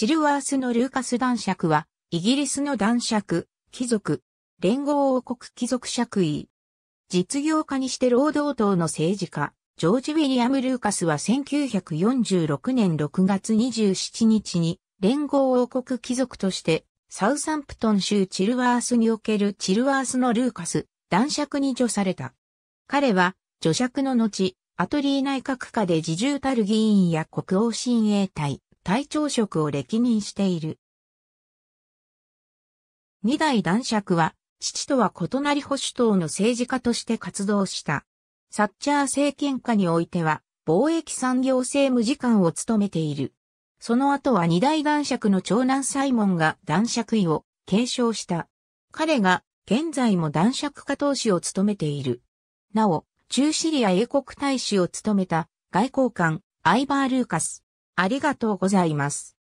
チルワースのルーカス男爵は、イギリスの男爵、貴族、連合王国貴族爵位。実業家にして労働党の政治家、ジョージ・ウィリアム・ルーカスは1946年6月27日に、連合王国貴族として、サウサンプトン州チルワースにおけるチルワースのルーカス、男爵に除された。彼は、除爵の後、アトリー内閣下で自重たる議員や国王親衛隊、隊長職を歴任している。二代男爵は、父とは異なり保守党の政治家として活動した。サッチャー政権下においては、貿易産業政務次官を務めている。その後は二大男爵の長男サイモンが男爵位を継承した。彼が現在も男爵家当主を務めている。なお、中シリア英国大使を務めた外交官アイバー・ルーカス、ありがとうございます。